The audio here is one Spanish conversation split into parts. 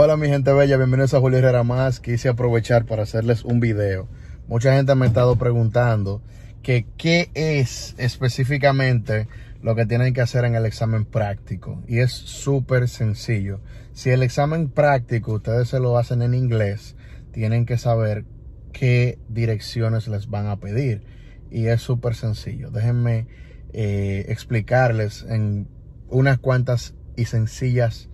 Hola mi gente bella, bienvenidos a Julio Herrera Más. Quise aprovechar para hacerles un video. Mucha gente me ha estado preguntando que qué es específicamente lo que tienen que hacer en el examen práctico. Y es súper sencillo. Si el examen práctico ustedes se lo hacen en inglés, tienen que saber qué direcciones les van a pedir. Y es súper sencillo. Déjenme eh, explicarles en unas cuantas y sencillas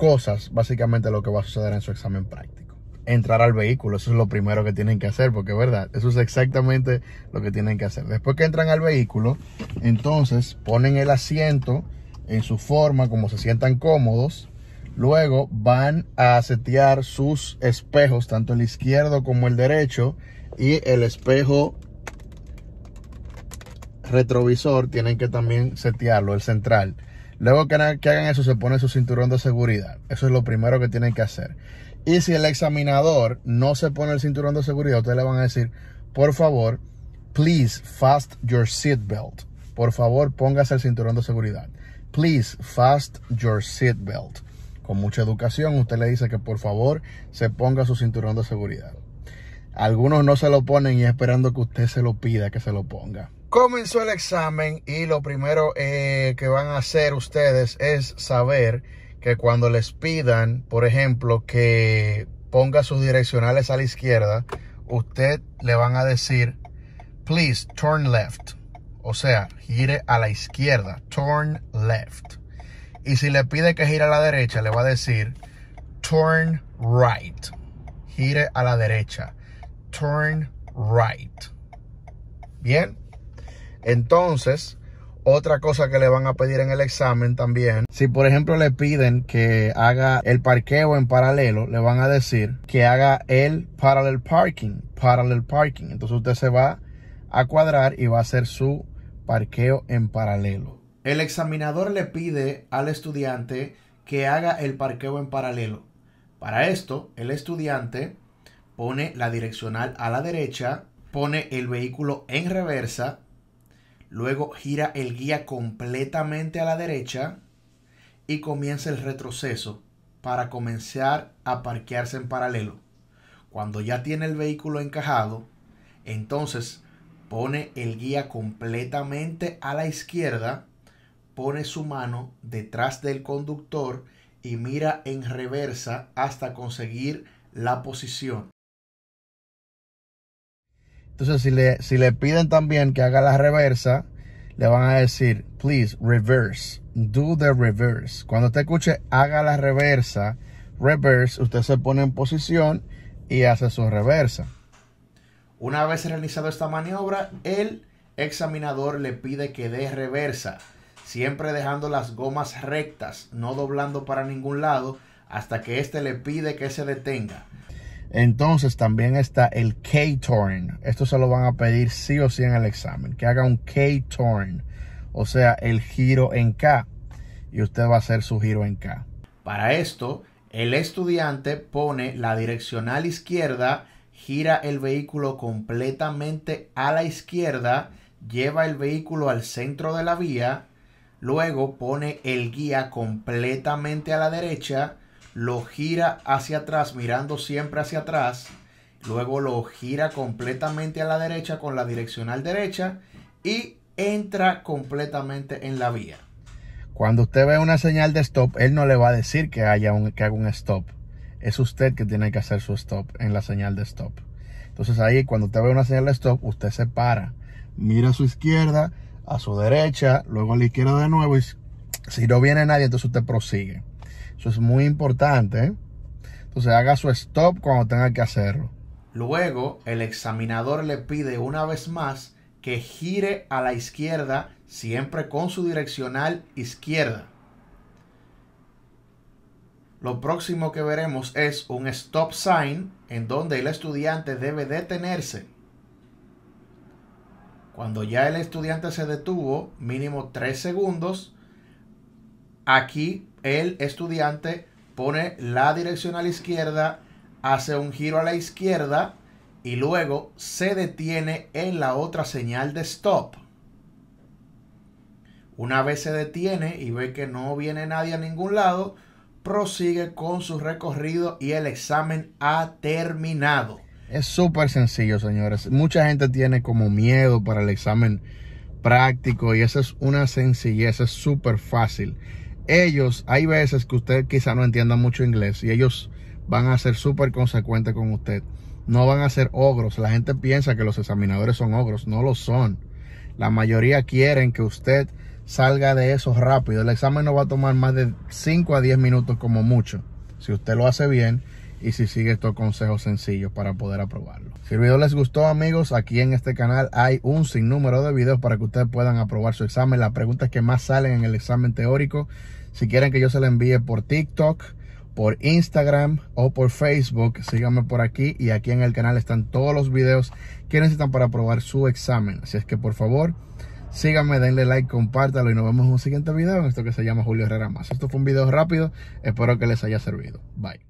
cosas, básicamente lo que va a suceder en su examen práctico. Entrar al vehículo, eso es lo primero que tienen que hacer, porque verdad, eso es exactamente lo que tienen que hacer. Después que entran al vehículo, entonces ponen el asiento en su forma, como se sientan cómodos. Luego van a setear sus espejos, tanto el izquierdo como el derecho, y el espejo retrovisor tienen que también setearlo, el central. Luego que, hagan eso, se pone su cinturón de seguridad. Eso es lo primero que tienen que hacer. Y si el examinador no se pone el cinturón de seguridad, ustedes le van a decir, por favor, please fast your seatbelt. Por favor, póngase el cinturón de seguridad. Please fast your seatbelt. Con mucha educación, usted le dice que por favor se ponga su cinturón de seguridad. Algunos no se lo ponen y esperando que usted se lo pida que se lo ponga comenzó el examen y lo primero eh, que van a hacer ustedes es saber que cuando les pidan, por ejemplo, que ponga sus direccionales a la izquierda, usted le van a decir, please turn left. O sea, gire a la izquierda, turn left. Y si le pide que gire a la derecha, le va a decir, turn right. Gire a la derecha, turn right. Bien. Entonces, otra cosa que le van a pedir en el examen también, si por ejemplo le piden que haga el parqueo en paralelo, le van a decir que haga el parallel parking, parallel parking. Entonces usted se va a cuadrar y va a hacer su parqueo en paralelo. El examinador le pide al estudiante que haga el parqueo en paralelo. Para esto, el estudiante pone la direccional a la derecha, pone el vehículo en reversa, Luego gira el guía completamente a la derecha y comienza el retroceso para comenzar a parquearse en paralelo. Cuando ya tiene el vehículo encajado, entonces pone el guía completamente a la izquierda, pone su mano detrás del conductor y mira en reversa hasta conseguir la posición. Entonces, si le, piden también que haga la reversa, le van a decir, please, reverse, do the reverse. Cuando usted escuche, haga la reversa, reverse, usted se pone en posición y hace su reversa. Una vez realizado esta maniobra, el examinador le pide que dé reversa, siempre dejando las gomas rectas, no doblando para ningún lado, hasta que éste le pide que se detenga. Entonces también está el K-Torn. Esto se lo van a pedir sí o sí en el examen. Que haga un K-Torn. O sea, el giro en K. Y usted va a hacer su giro en K. Para esto, el estudiante pone la direccional izquierda, gira el vehículo completamente a la izquierda, lleva el vehículo al centro de la vía, luego pone el guía completamente a la derecha, lo gira hacia atrás, mirando siempre hacia atrás. Luego lo gira completamente a la derecha con la direccional derecha y entra completamente en la vía. Cuando usted ve una señal de stop, él no le va a decir que, haya un, que haga un stop. Es usted que tiene que hacer su stop en la señal de stop. Entonces ahí cuando usted ve una señal de stop, usted se para, mira a su izquierda, a su derecha, luego a la izquierda de nuevo y si no viene nadie, entonces usted prosigue. Eso es muy importante. ¿eh? Entonces haga su stop cuando tenga que hacerlo. Luego, el examinador le pide una vez más que gire a la izquierda siempre con su direccional izquierda. Lo próximo que veremos es un stop sign en donde el estudiante debe detenerse. Cuando ya el estudiante se detuvo, mínimo 3 segundos, aquí el estudiante pone la dirección a la izquierda, hace un giro a la izquierda y luego se detiene en la otra señal de stop. Una vez se detiene y ve que no viene nadie a ningún lado, prosigue con su recorrido y el examen ha terminado. Es súper sencillo, señores. Mucha gente tiene como miedo para el examen práctico y esa es una sencillez, es súper fácil ellos, hay veces que usted quizá no entienda mucho inglés y ellos van a ser súper consecuentes con usted. No van a ser ogros. La gente piensa que los examinadores son ogros. No lo son. La mayoría quieren que usted salga de eso rápido. El examen no va a tomar más de 5 a 10 minutos como mucho. Si usted lo hace bien y si sigue estos consejos sencillos para poder aprobarlo. Si el video les gustó amigos, aquí en este canal hay un sinnúmero de videos para que ustedes puedan aprobar su examen. Las preguntas que más salen en el examen teórico, si quieren que yo se le envíe por TikTok, por Instagram o por Facebook. Síganme por aquí y aquí en el canal están todos los videos que necesitan para aprobar su examen. Así es que por favor, síganme, denle like, compártalo y nos vemos en un siguiente video en esto que se llama Julio Herrera Más. Esto fue un video rápido, espero que les haya servido. Bye.